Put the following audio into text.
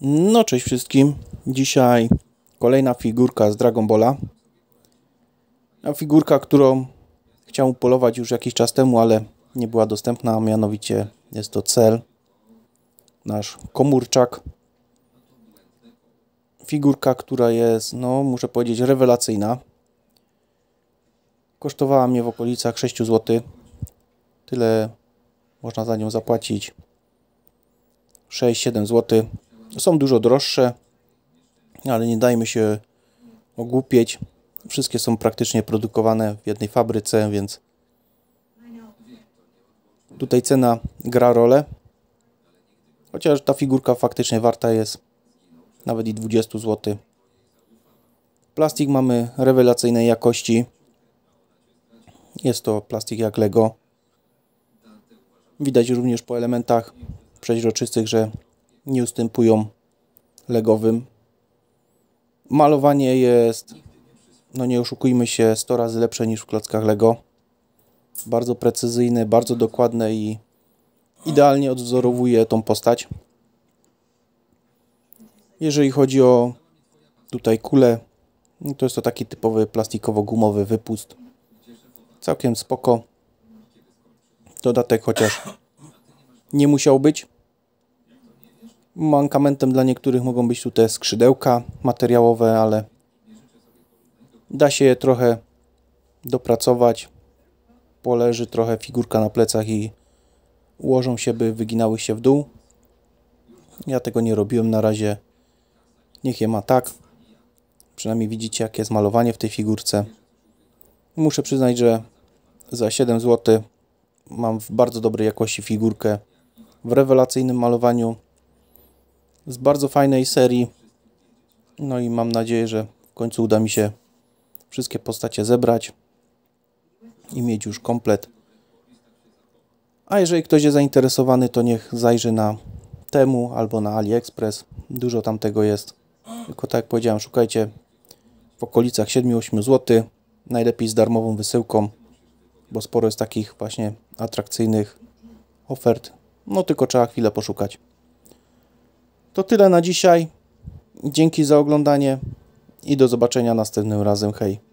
No cześć wszystkim. Dzisiaj kolejna figurka z Dragon Balla. No, figurka, którą chciałem polować już jakiś czas temu, ale nie była dostępna, a mianowicie jest to cel. Nasz komórczak. Figurka, która jest, no muszę powiedzieć, rewelacyjna. Kosztowała mnie w okolicach 6 zł. Tyle można za nią zapłacić. 6-7 zł są dużo droższe, ale nie dajmy się ogłupieć. Wszystkie są praktycznie produkowane w jednej fabryce, więc tutaj cena gra rolę. Chociaż ta figurka faktycznie warta jest nawet i 20 zł. Plastik mamy rewelacyjnej jakości. Jest to plastik jak Lego. Widać również po elementach przeźroczystych, że nie ustępują legowym. Malowanie jest, no nie oszukujmy się, 100 razy lepsze niż w klockach Lego. Bardzo precyzyjne, bardzo dokładne i idealnie odwzorowuje tą postać. Jeżeli chodzi o tutaj kulę, no to jest to taki typowy plastikowo-gumowy wypust. Całkiem spoko. Dodatek chociaż nie musiał być. Mankamentem dla niektórych mogą być tutaj skrzydełka materiałowe, ale da się je trochę dopracować. Poleży trochę figurka na plecach i ułożą się, by wyginały się w dół. Ja tego nie robiłem na razie. Niech je ma tak. Przynajmniej widzicie, jakie jest malowanie w tej figurce. Muszę przyznać, że za 7 zł mam w bardzo dobrej jakości figurkę w rewelacyjnym malowaniu z bardzo fajnej serii. No i mam nadzieję, że w końcu uda mi się wszystkie postacie zebrać i mieć już komplet. A jeżeli ktoś jest zainteresowany, to niech zajrzy na temu albo na AliExpress. Dużo tam tego jest. Tylko tak jak powiedziałem, szukajcie w okolicach 7-8 zł. Najlepiej z darmową wysyłką, bo sporo jest takich właśnie atrakcyjnych ofert. No tylko trzeba chwilę poszukać. To tyle na dzisiaj. Dzięki za oglądanie i do zobaczenia następnym razem. Hej!